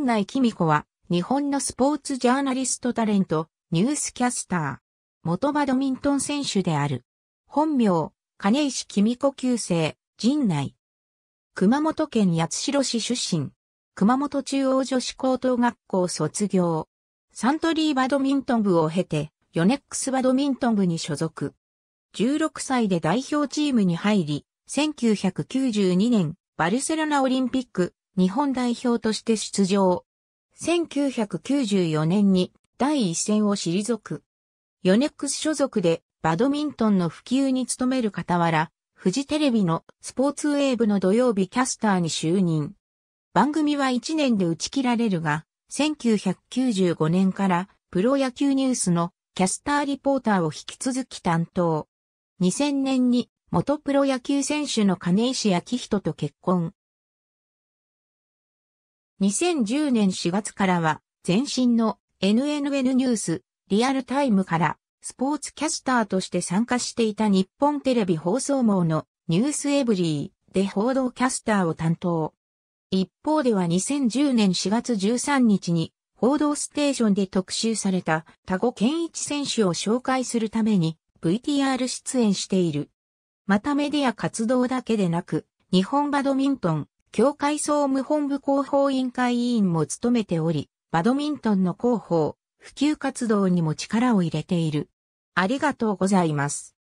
陣内公子は、日本のスポーツジャーナリストタレント、ニュースキャスター、元バドミントン選手である。本名、金石公子旧姓、陣内。熊本県八代市出身。熊本中央女子高等学校卒業。サントリーバドミントン部を経て、ヨネックスバドミントン部に所属。16歳で代表チームに入り、1992年、バルセロナオリンピック、日本代表として出場。1994年に第一線を退く。ヨネックス所属でバドミントンの普及に努める傍ら、フジテレビのスポーツウェーブの土曜日キャスターに就任。番組は1年で打ち切られるが、1995年からプロ野球ニュースのキャスターリポーターを引き続き担当。2000年に元プロ野球選手の金石明人と結婚。2010年4月からは、前身の NNN ニュース、リアルタイムから、スポーツキャスターとして参加していた日本テレビ放送網のニュースエブリーで報道キャスターを担当。一方では2010年4月13日に報道ステーションで特集された田子健一選手を紹介するために VTR 出演している。またメディア活動だけでなく、日本バドミントン協会総務本部広報委員会委員も務めており、バドミントンの広報、普及活動にも力を入れている。ありがとうございます。